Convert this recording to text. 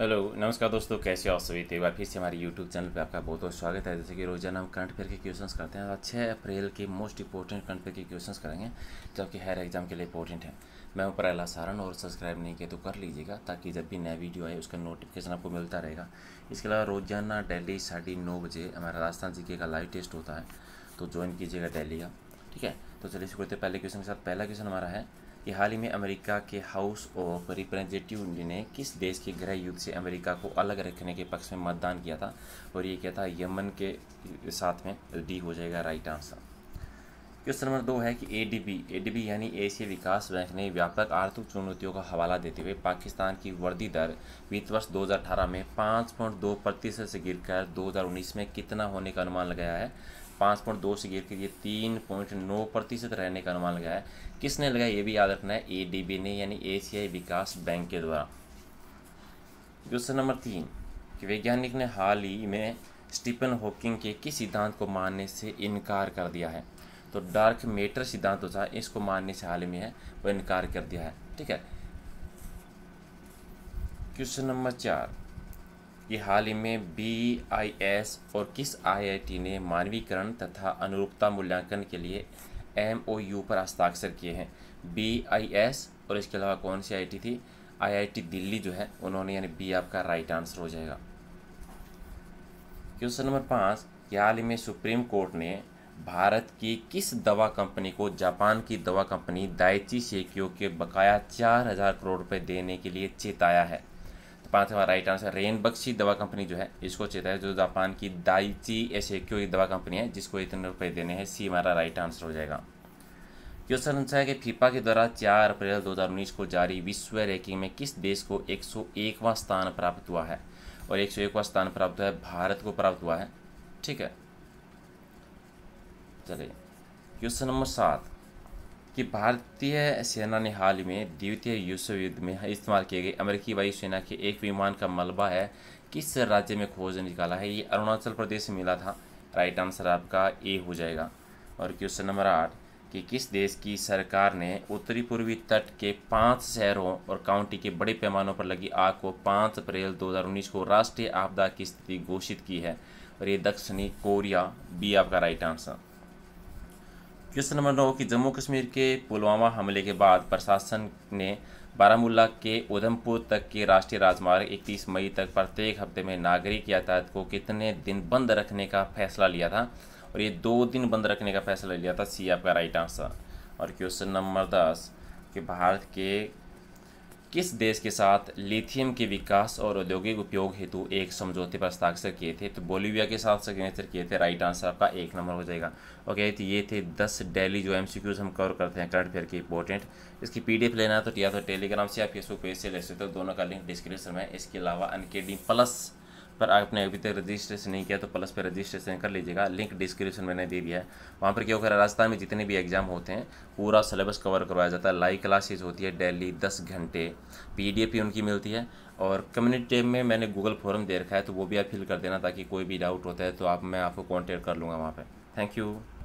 hello नमस्कार दोस्तों कैसे हो आप सभी तो एक बार फिर से हमारे यूट्यूब चैनल पे आपका बहुत बहुत स्वागत है जैसे कि रोजाना हम करंट अफेयर के क्वेश्चंस करते हैं और छः अप्रैल के मोस्ट इंपॉर्टेंट करंट अफेयर के क्वेश्चंस करेंगे जो कि एग्जाम के लिए इंपॉर्टेंट है मैं ऊपर अला सारण और सब्सक्राइब नहीं किया तो कर लीजिएगा ताकि जब भी नया वीडियो आए उसका नोटिफिकेशन आपको मिलता रहेगा इसके अलावा रोजाना डेली साढ़े नौ बजे हमारा राजस्थान जी का लाइव टेस्ट होता है तो ज्वाइन कीजिएगा डेली का ठीक है तो चलिए शुरू करते पहले क्वेश्चन के साथ पहला क्वेश्चन हमारा है कि हाल ही में अमेरिका के हाउस ऑफ रिप्रेजेंटेटिव ने किस देश के गृह युद्ध से अमेरिका को अलग रखने के पक्ष में मतदान किया था और ये क्या था यमन के साथ में डी हो जाएगा राइट आंसर क्वेश्चन नंबर दो है कि एडीबी एडीबी यानी एशिया विकास बैंक ने व्यापक आर्थिक चुनौतियों का हवाला देते हुए पाकिस्तान की वृद्धि दर वित्त वर्ष 2018 में पाँच पॉइंट दो प्रतिशत से गिरकर 2019 में कितना होने का अनुमान लगाया है पाँच पॉइंट दो से गिर के ये तीन पॉइंट नौ प्रतिशत रहने का अनुमान लगाया किसने लगाया ये भी याद रखना है एडीबी ने यानी एशियाई विकास बैंक के द्वारा क्वेश्चन नंबर तीन कि वैज्ञानिक ने हाल ही में स्टीफन हॉकिंग के किस सिद्धांत को मानने से इनकार कर दिया है तो डार्क मेटर सिद्धांत होता तो है इसको मानने से हाल ही में है वो इनकार कर दिया है ठीक है क्वेश्चन नंबर चार ये हाल ही में बी आई एस और किस आई आई टी ने मानवीकरण तथा अनुरूपता मूल्यांकन के लिए एम ओ यू पर हस्ताक्षर किए हैं बी आई एस और इसके अलावा कौन सी आई टी थी आई आई टी दिल्ली जो है उन्होंने यानी बी आपका राइट आंसर हो जाएगा क्वेश्चन नंबर पाँच कि हाल ही में सुप्रीम कोर्ट ने भारत की किस दवा कंपनी को जापान की दवा कंपनी दाइची शेकियो के बकाया चार हजार करोड़ रुपए देने के लिए चेताया है पांचवा राइट आंसर बक्सी दवा कंपनी जो है इसको है जो जापान की दाइची ऐसे की दवा कंपनी है जिसको इतने रुपए देने हैं सी हमारा राइट आंसर हो जाएगा क्वेश्चन आंसर है कि फीफा के द्वारा 4 अप्रैल 2019 को जारी विश्व रैंकिंग में किस देश को एक स्थान प्राप्त हुआ है और एक स्थान प्राप्त हुआ है भारत को प्राप्त हुआ है ठीक है चलिए क्वेश्चन नंबर सात कि भारतीय सेना ने हाल ही में द्वितीय युद्ध युद्ध में इस्तेमाल किए गए अमेरिकी वायुसेना के एक विमान का मलबा है किस राज्य में खोज निकाला है ये अरुणाचल प्रदेश से मिला था राइट आंसर आपका ए हो जाएगा और क्वेश्चन नंबर आठ कि किस देश की सरकार ने उत्तरी पूर्वी तट के पांच शहरों और काउंटी के बड़े पैमानों पर लगी आग को पाँच अप्रैल दो को राष्ट्रीय आपदा की स्थिति घोषित की है और ये दक्षिणी कोरिया बी आपका राइट आंसर क्वेश्चन नंबर नौ कि जम्मू कश्मीर के पुलवामा हमले के बाद प्रशासन ने बारामूला के उधमपुर तक के राष्ट्रीय राजमार्ग 31 मई तक प्रत्येक हफ्ते में नागरिक यातायात को कितने दिन बंद रखने का फैसला लिया था और ये दो दिन बंद रखने का फैसला लिया था सी आपका राइट आंसर और क्वेश्चन नंबर दस कि भारत के किस देश के साथ लिथियम के विकास और औद्योगिक उपयोग हेतु एक समझौते पर हस्ताक्षर किए थे तो बोलीविया के साथ सिग्नेचर किए थे राइट आंसर आपका एक नंबर हो जाएगा ओके तो ये थे दस डेली जो एम हम कवर करते हैं करंट अफेयर के इंपॉर्टेंट इसकी पी लेना है तो या तो टेलीग्राम से आप फेसबुक पेज से ले सकते हो दोनों का लिंक डिस्क्रिप्शन में इसके अलावा अनकेडिंग प्लस पर आपने अभी तक रजिस्ट्रेशन नहीं किया तो प्लस पे रजिस्ट्रेशन कर लीजिएगा लिंक डिस्क्रिप्शन मैंने दे दिया है वहाँ पर क्या होगा राजस्थान में जितने भी एग्जाम होते हैं पूरा सिलेबस कवर करवाया जाता है लाइव क्लासेज होती है डेली दस घंटे पी भी उनकी मिलती है और कम्युनिटी टेब में मैंने गूगल फॉर्म दे रखा है तो वो भी आप फिल कर देना ताकि कोई भी डाउट होता है तो आप मैं आपको कॉन्टेक्ट कर लूँगा वहाँ पर थैंक यू